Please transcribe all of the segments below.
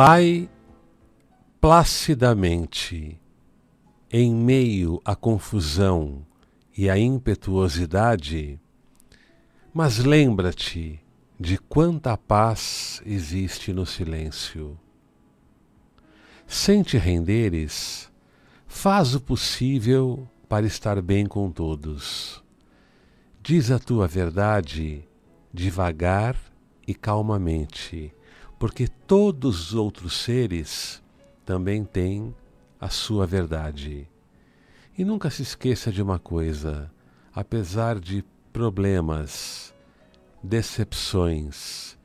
vai placidamente em meio à confusão e à impetuosidade, mas lembra-te de quanta paz existe no silêncio. Sem te renderes, faz o possível para estar bem com todos. Diz a tua verdade devagar e calmamente porque todos os outros seres também têm a sua verdade. E nunca se esqueça de uma coisa: apesar de problemas, decepções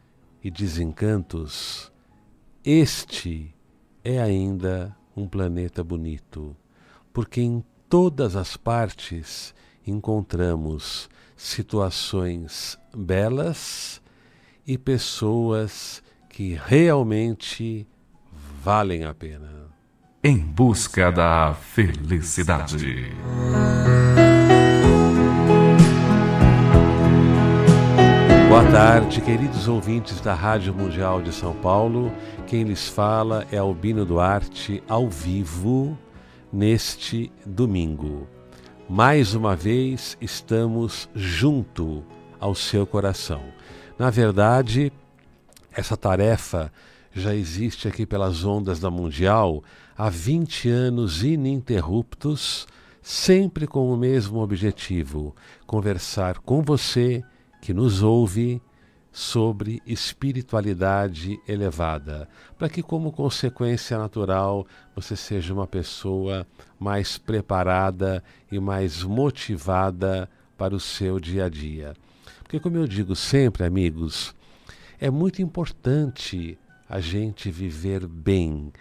e desencantos, este é ainda um planeta bonito, porque em todas as partes encontramos situações belas e pessoas que realmente valem a pena. Em busca da felicidade. Boa tarde, queridos ouvintes da Rádio Mundial de São Paulo. Quem lhes fala é Albino Duarte, ao vivo, neste domingo. Mais uma vez estamos junto ao seu coração. Na verdade, essa tarefa já existe aqui pelas ondas da Mundial há 20 anos ininterruptos, sempre com o mesmo objetivo: conversar com você que nos ouve sobre espiritualidade elevada, para que, como consequência natural, você seja uma pessoa mais preparada e mais motivada para o seu dia a dia. Porque, como eu digo sempre, amigos, é muito importante a gente viver bem,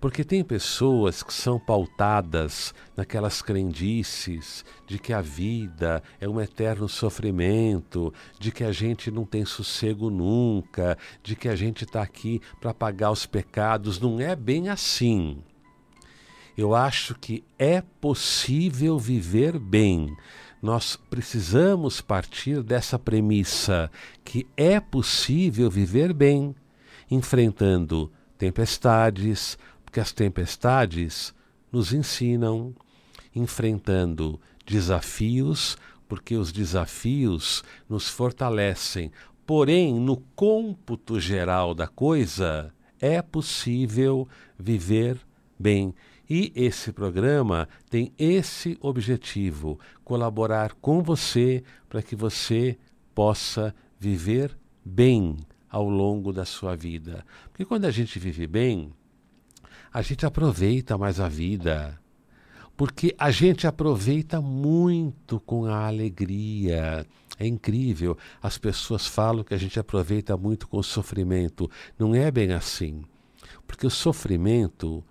porque tem pessoas que são pautadas naquelas crendices de que a vida é um eterno sofrimento, de que a gente não tem sossego nunca, de que a gente está aqui para pagar os pecados. Não é bem assim. Eu acho que é possível viver bem, nós precisamos partir dessa premissa que é possível viver bem enfrentando tempestades, porque as tempestades nos ensinam, enfrentando desafios, porque os desafios nos fortalecem. Porém, no cômputo geral da coisa, é possível viver bem e esse programa tem esse objetivo: colaborar com você para que você possa viver bem ao longo da sua vida. Porque quando a gente vive bem, a gente aproveita mais a vida. Porque a gente aproveita muito com a alegria. É incrível. As pessoas falam que a gente aproveita muito com o sofrimento. Não é bem assim. Porque o sofrimento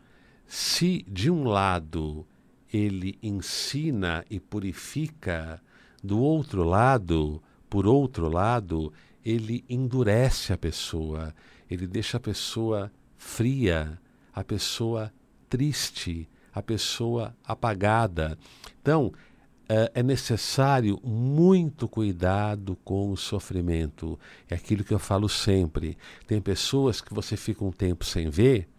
se, de um lado, ele ensina e purifica, do outro lado, por outro lado, ele endurece a pessoa, ele deixa a pessoa fria, a pessoa triste, a pessoa apagada. Então, é, é necessário muito cuidado com o sofrimento. É aquilo que eu falo sempre. Tem pessoas que você fica um tempo sem ver,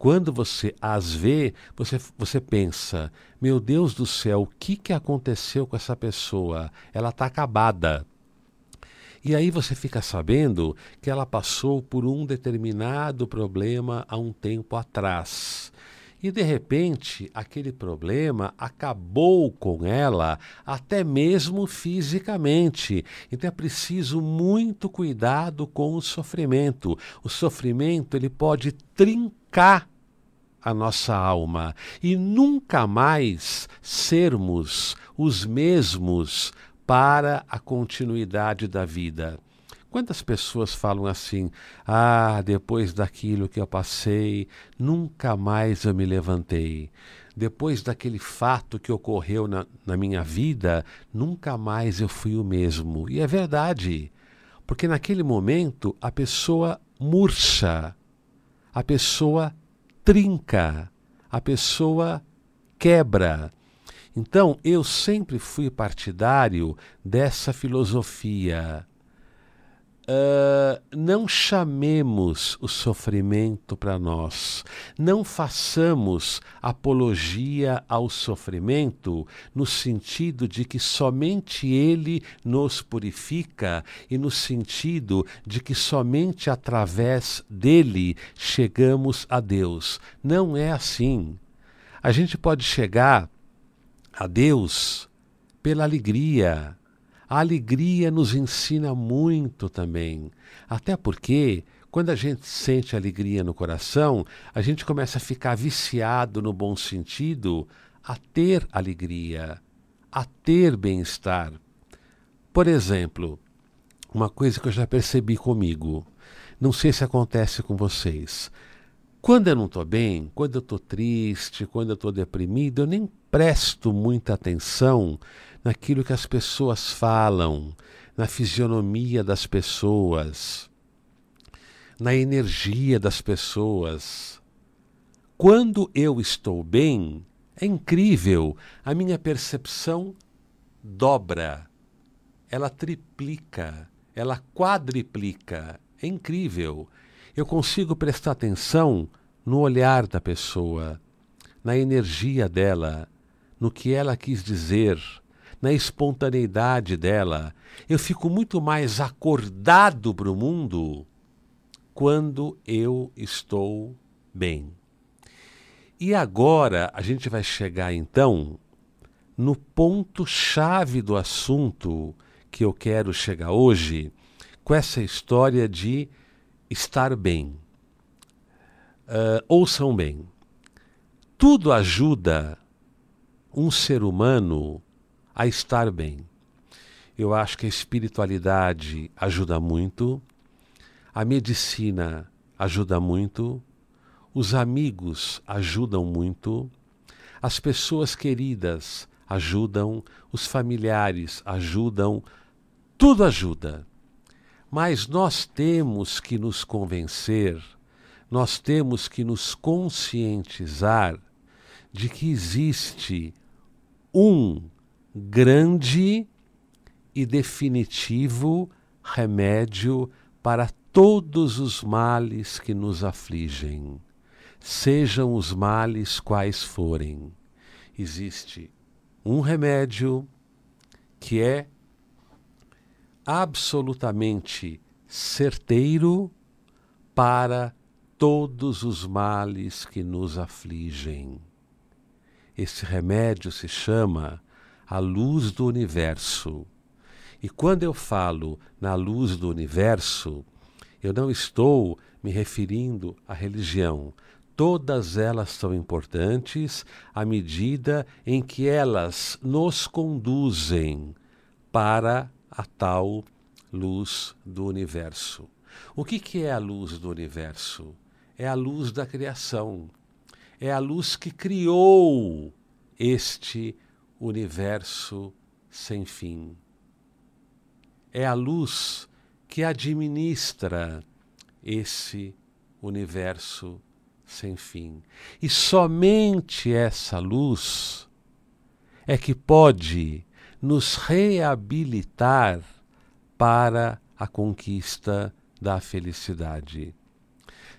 quando você as vê, você, você pensa: meu Deus do céu, o que, que aconteceu com essa pessoa? Ela está acabada. E aí você fica sabendo que ela passou por um determinado problema há um tempo atrás. E de repente, aquele problema acabou com ela, até mesmo fisicamente. Então é preciso muito cuidado com o sofrimento. O sofrimento ele pode 30 cá a nossa alma e nunca mais sermos os mesmos para a continuidade da vida. Quantas pessoas falam assim: ah, depois daquilo que eu passei, nunca mais eu me levantei. Depois daquele fato que ocorreu na, na minha vida, nunca mais eu fui o mesmo. E é verdade, porque naquele momento a pessoa murcha, a pessoa trinca, a pessoa quebra. Então, eu sempre fui partidário dessa filosofia ah, não chamemos o sofrimento para nós, não façamos apologia ao sofrimento no sentido de que somente ele nos purifica e no sentido de que somente através dele chegamos a Deus. Não é assim. A gente pode chegar a Deus pela alegria, a alegria nos ensina muito também, até porque quando a gente sente alegria no coração, a gente começa a ficar viciado no bom sentido a ter alegria, a ter bem-estar. Por exemplo, uma coisa que eu já percebi comigo, não sei se acontece com vocês. Quando eu não estou bem, quando eu estou triste, quando eu estou deprimido, eu nem presto muita atenção naquilo que as pessoas falam, na fisionomia das pessoas, na energia das pessoas. Quando eu estou bem, é incrível, a minha percepção dobra, ela triplica, ela quadriplica. É incrível. Eu consigo prestar atenção no olhar da pessoa, na energia dela, no que ela quis dizer, na espontaneidade dela. Eu fico muito mais acordado para o mundo quando eu estou bem. E agora a gente vai chegar então no ponto chave do assunto que eu quero chegar hoje com essa história de estar bem. Uh, ouçam bem. Tudo ajuda um ser humano a estar bem. Eu acho que a espiritualidade ajuda muito, a medicina ajuda muito, os amigos ajudam muito, as pessoas queridas ajudam, os familiares ajudam, tudo ajuda. Mas nós temos que nos convencer, nós temos que nos conscientizar de que existe um grande e definitivo remédio para todos os males que nos afligem, sejam os males quais forem. Existe um remédio que é absolutamente certeiro para todos os males que nos afligem. Este remédio se chama a luz do universo. E quando eu falo na luz do universo, eu não estou me referindo à religião. Todas elas são importantes à medida em que elas nos conduzem para a tal luz do universo. O que, que é a luz do universo? É a luz da criação. É a luz que criou este universo sem fim. É a luz que administra esse universo sem fim. E somente essa luz é que pode nos reabilitar para a conquista da felicidade.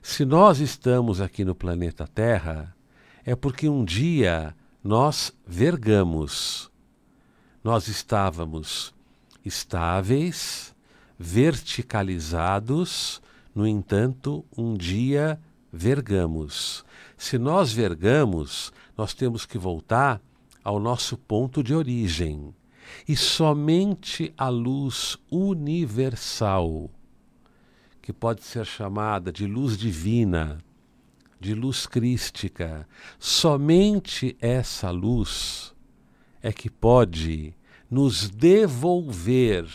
Se nós estamos aqui no planeta Terra, é porque um dia nós vergamos. Nós estávamos estáveis, verticalizados, no entanto, um dia vergamos. Se nós vergamos, nós temos que voltar ao nosso ponto de origem. E somente a luz universal, que pode ser chamada de luz divina, de luz crística. Somente essa luz é que pode nos devolver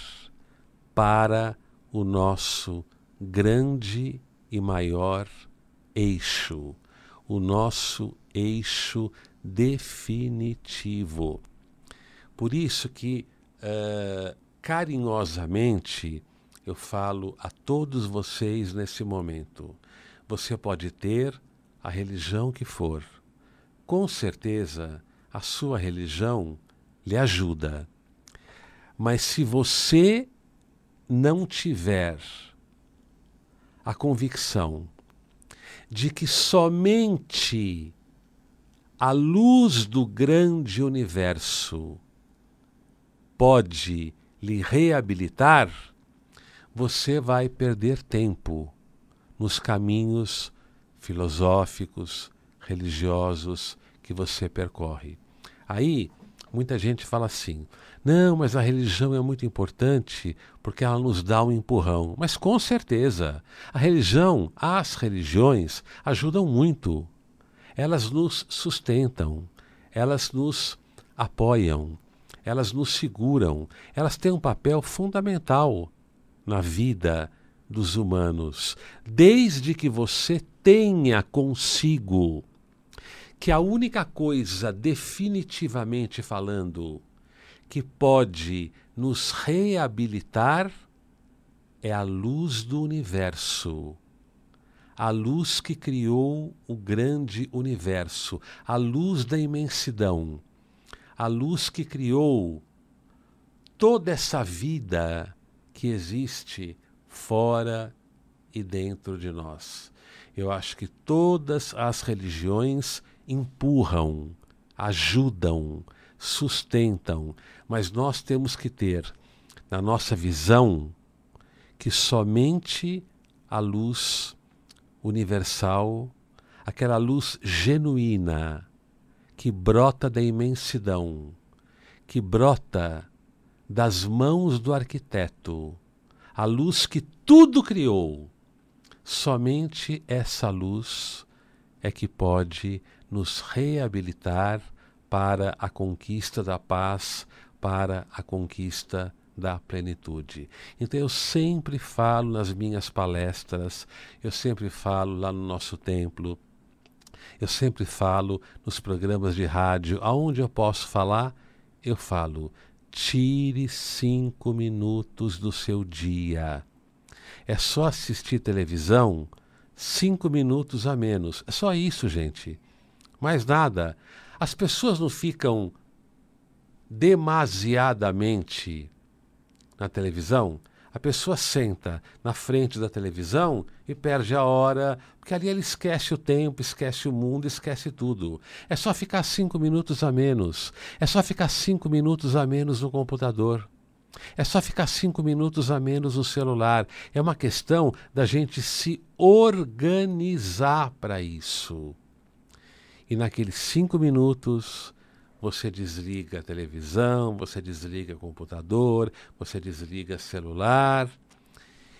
para o nosso grande e maior eixo, o nosso eixo definitivo. Por isso que uh, carinhosamente eu falo a todos vocês nesse momento: você pode ter a religião que for, com certeza a sua religião lhe ajuda. Mas se você não tiver a convicção de que somente a luz do grande universo pode lhe reabilitar, você vai perder tempo nos caminhos filosóficos, religiosos que você percorre. Aí, muita gente fala assim: não, mas a religião é muito importante porque ela nos dá um empurrão. Mas com certeza, a religião, as religiões, ajudam muito. Elas nos sustentam, elas nos apoiam, elas nos seguram, elas têm um papel fundamental na vida dos humanos, desde que você tenha consigo que a única coisa, definitivamente falando, que pode nos reabilitar é a luz do universo. A luz que criou o grande universo, a luz da imensidão, a luz que criou toda essa vida que existe fora e dentro de nós. Eu acho que todas as religiões empurram, ajudam, sustentam, mas nós temos que ter na nossa visão que somente a luz universal, aquela luz genuína que brota da imensidão, que brota das mãos do arquiteto, a luz que tudo criou. Somente essa luz é que pode nos reabilitar para a conquista da paz, para a conquista da plenitude. Então eu sempre falo nas minhas palestras, eu sempre falo lá no nosso templo, eu sempre falo nos programas de rádio, aonde eu posso falar, eu falo. Tire cinco minutos do seu dia. É só assistir televisão cinco minutos a menos. É só isso, gente. Mais nada. As pessoas não ficam demasiadamente na televisão a pessoa senta na frente da televisão e perde a hora, porque ali ela esquece o tempo, esquece o mundo, esquece tudo. É só ficar cinco minutos a menos. É só ficar cinco minutos a menos no computador. É só ficar cinco minutos a menos no celular. É uma questão da gente se organizar para isso. E naqueles cinco minutos você desliga a televisão, você desliga o computador, você desliga celular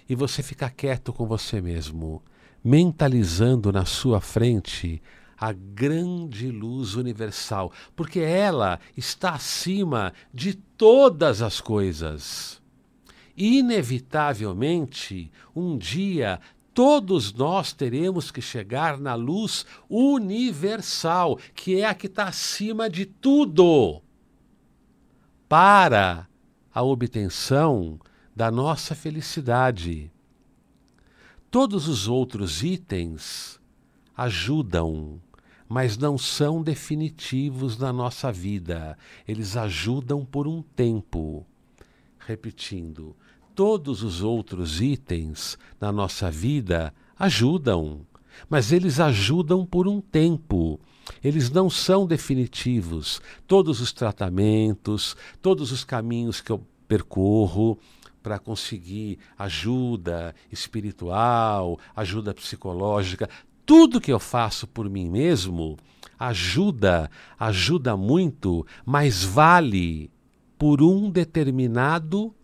e você fica quieto com você mesmo, mentalizando na sua frente a grande luz universal, porque ela está acima de todas as coisas. Inevitavelmente, um dia todos nós teremos que chegar na luz universal, que é a que está acima de tudo, para a obtenção da nossa felicidade. Todos os outros itens ajudam, mas não são definitivos na nossa vida. Eles ajudam por um tempo. Repetindo, todos os outros itens na nossa vida ajudam, mas eles ajudam por um tempo. Eles não são definitivos. Todos os tratamentos, todos os caminhos que eu percorro para conseguir ajuda espiritual, ajuda psicológica, tudo que eu faço por mim mesmo ajuda, ajuda muito, mas vale por um determinado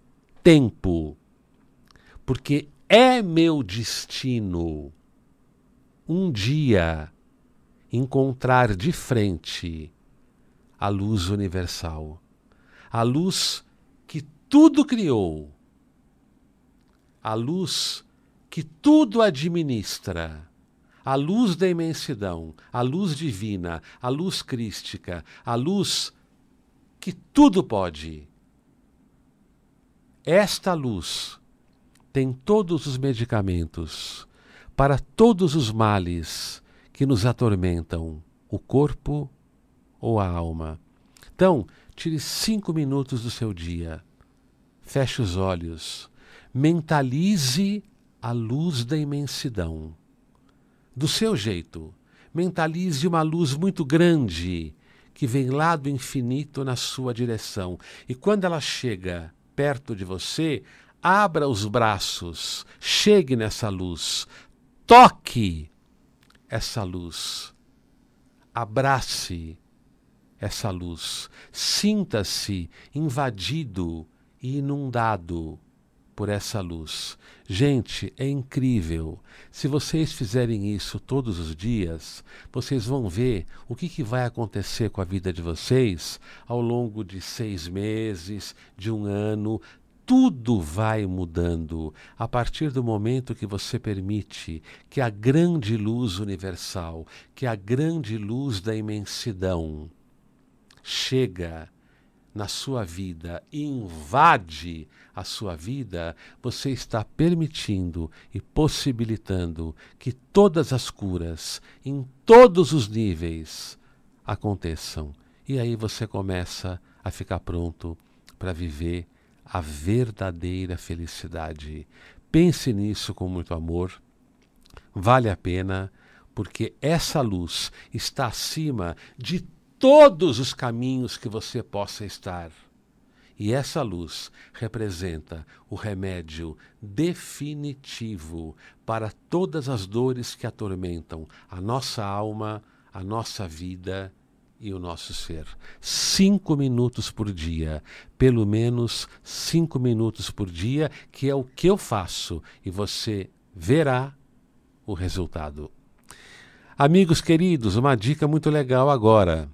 tempo, porque é meu destino um dia encontrar de frente a luz universal, a luz que tudo criou, a luz que tudo administra, a luz da imensidão, a luz divina, a luz crística, a luz que tudo pode. Esta luz tem todos os medicamentos para todos os males que nos atormentam, o corpo ou a alma. Então, tire cinco minutos do seu dia, feche os olhos, mentalize a luz da imensidão. Do seu jeito, mentalize uma luz muito grande que vem lá do infinito na sua direção. E quando ela chega perto de você, abra os braços, chegue nessa luz, toque essa luz, abrace essa luz, sinta-se invadido e inundado por essa luz. Gente, é incrível. Se vocês fizerem isso todos os dias, vocês vão ver o que, que vai acontecer com a vida de vocês ao longo de seis meses, de um ano. Tudo vai mudando a partir do momento que você permite que a grande luz universal, que a grande luz da imensidão, chega na sua vida invade a sua vida, você está permitindo e possibilitando que todas as curas, em todos os níveis, aconteçam. E aí você começa a ficar pronto para viver a verdadeira felicidade. Pense nisso com muito amor. Vale a pena, porque essa luz está acima de todos os caminhos que você possa estar. E essa luz representa o remédio definitivo para todas as dores que atormentam a nossa alma, a nossa vida e o nosso ser. Cinco minutos por dia, pelo menos cinco minutos por dia, que é o que eu faço, e você verá o resultado. Amigos queridos, uma dica muito legal agora.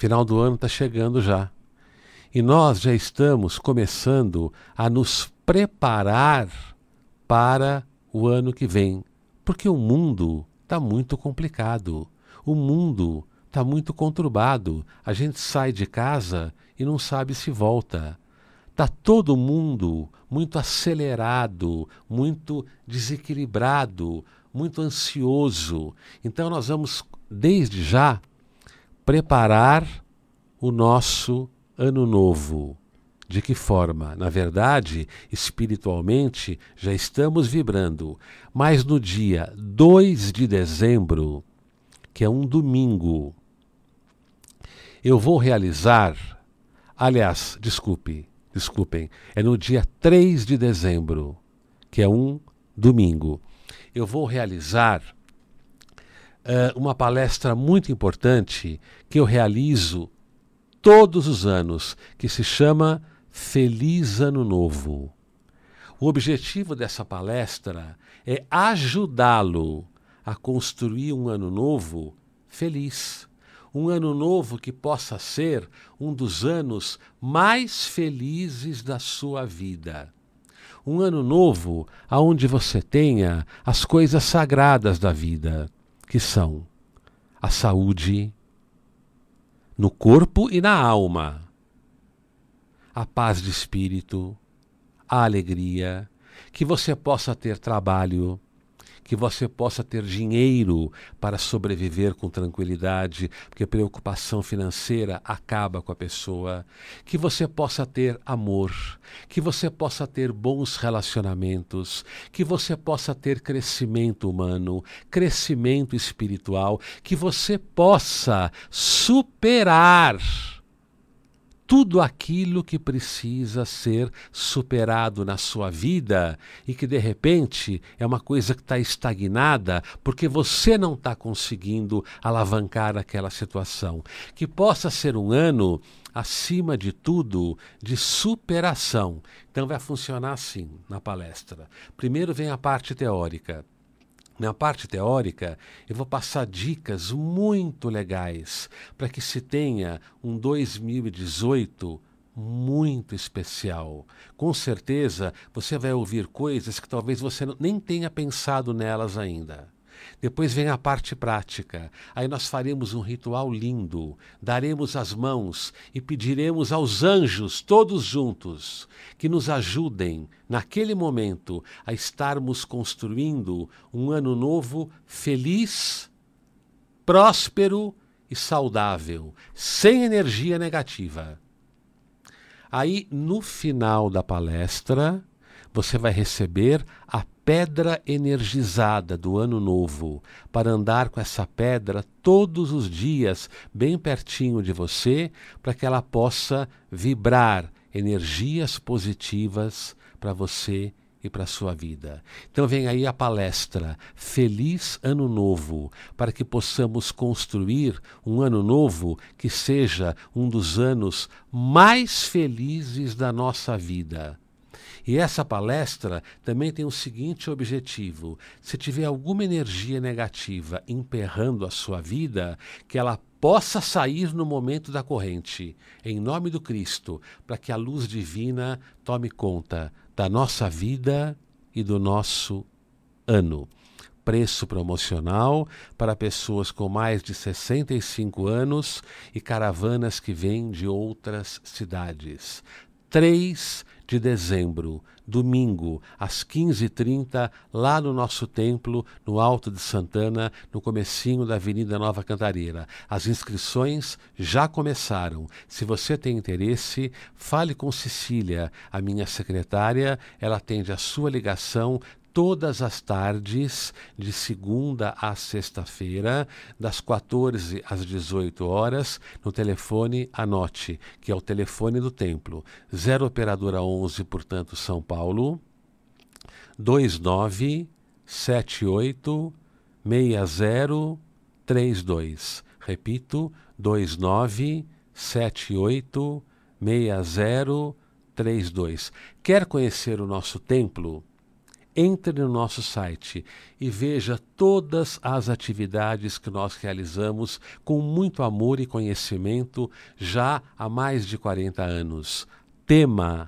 Final do ano está chegando já. E nós já estamos começando a nos preparar para o ano que vem, porque o mundo está muito complicado. O mundo está muito conturbado. A gente sai de casa e não sabe se volta. Está todo mundo muito acelerado, muito desequilibrado, muito ansioso. Então nós vamos, desde já, preparar o nosso ano novo. De que forma? Na verdade, espiritualmente já estamos vibrando, mas no dia 2 de dezembro, que é um domingo, eu vou realizar. Aliás, desculpe, desculpem, é no dia 3 de dezembro, que é um domingo. Eu vou realizar uh, uma palestra muito importante que eu realizo todos os anos, que se chama Feliz Ano Novo. O objetivo dessa palestra é ajudá-lo a construir um ano novo feliz. Um ano novo que possa ser um dos anos mais felizes da sua vida. Um ano novo aonde você tenha as coisas sagradas da vida que são a saúde no corpo e na alma, a paz de espírito, a alegria, que você possa ter trabalho, que você possa ter dinheiro para sobreviver com tranquilidade, porque preocupação financeira acaba com a pessoa, que você possa ter amor, que você possa ter bons relacionamentos, que você possa ter crescimento humano, crescimento espiritual, que você possa superar tudo aquilo que precisa ser superado na sua vida e que de repente é uma coisa que está estagnada porque você não está conseguindo alavancar aquela situação. Que possa ser um ano, acima de tudo, de superação. Então vai funcionar assim na palestra. Primeiro vem a parte teórica na parte teórica, eu vou passar dicas muito legais para que se tenha um 2018 muito especial. Com certeza você vai ouvir coisas que talvez você nem tenha pensado nelas ainda. Depois vem a parte prática. Aí nós faremos um ritual lindo, daremos as mãos e pediremos aos anjos, todos juntos, que nos ajudem, naquele momento, a estarmos construindo um ano novo feliz, próspero e saudável, sem energia negativa. Aí, no final da palestra, você vai receber a pedra energizada do ano novo, para andar com essa pedra todos os dias, bem pertinho de você, para que ela possa vibrar energias positivas para você e para a sua vida. Então vem aí a palestra Feliz Ano Novo, para que possamos construir um ano novo que seja um dos anos mais felizes da nossa vida. E essa palestra também tem o seguinte objetivo: se tiver alguma energia negativa emperrando a sua vida, que ela possa sair no momento da corrente, em nome do Cristo, para que a luz divina tome conta da nossa vida e do nosso ano preço promocional para pessoas com mais de 65 anos e caravanas que vêm de outras cidades. Três de dezembro, domingo, às 15h30, lá no nosso templo, no Alto de Santana, no comecinho da Avenida Nova Cantareira. As inscrições já começaram. Se você tem interesse, fale com Cecília, a minha secretária. Ela atende a sua ligação todas as tardes, de segunda a sexta-feira, das 14 às 18 horas, no telefone Anote, que é o telefone do templo. 0 operadora 11, portanto, São Paulo, 2978 6032. Repito, 2978 6032. Quer conhecer o nosso templo? Entre no nosso site e veja todas as atividades que nós realizamos com muito amor e conhecimento já há mais de 40 anos. tema.org.br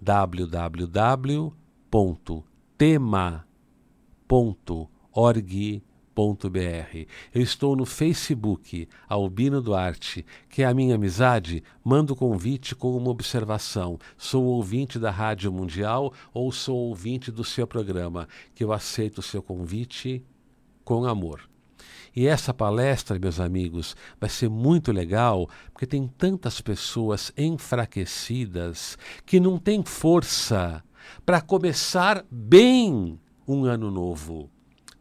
www.tema.org.br eu estou no Facebook, Albino Duarte. Quer a minha amizade? Mando convite com uma observação. Sou ouvinte da Rádio Mundial ou sou ouvinte do seu programa, que eu aceito o seu convite com amor. E essa palestra, meus amigos, vai ser muito legal, porque tem tantas pessoas enfraquecidas que não têm força para começar bem um ano novo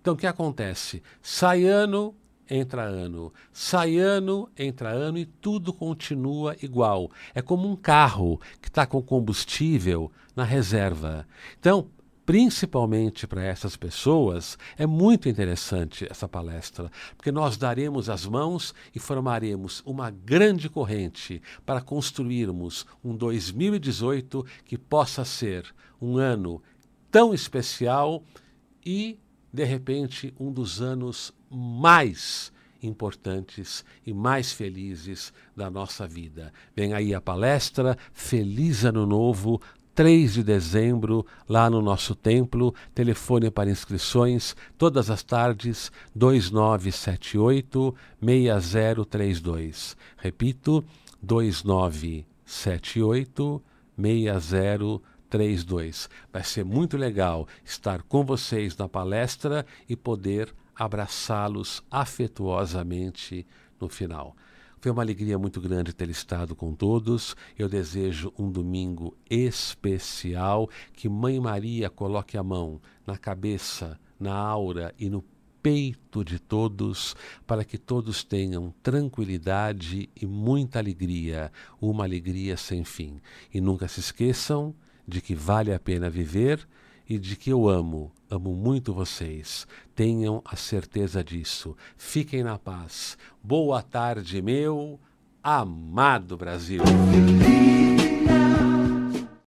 então, o que acontece? Sai ano, entra ano. Sai ano, entra ano e tudo continua igual. É como um carro que está com combustível na reserva. Então, principalmente para essas pessoas, é muito interessante essa palestra, porque nós daremos as mãos e formaremos uma grande corrente para construirmos um 2018 que possa ser um ano tão especial e de repente, um dos anos mais importantes e mais felizes da nossa vida. Vem aí a palestra Feliz Ano Novo, 3 de dezembro, lá no nosso templo. Telefone para inscrições, todas as tardes, 2978-6032. Repito, 2978-6032. 32. Vai ser muito legal estar com vocês na palestra e poder abraçá-los afetuosamente no final. Foi uma alegria muito grande ter estado com todos. Eu desejo um domingo especial. Que Mãe Maria coloque a mão na cabeça, na aura e no peito de todos, para que todos tenham tranquilidade e muita alegria, uma alegria sem fim. E nunca se esqueçam de que vale a pena viver e de que eu amo, amo muito vocês. Tenham a certeza disso. Fiquem na paz. Boa tarde, meu amado Brasil.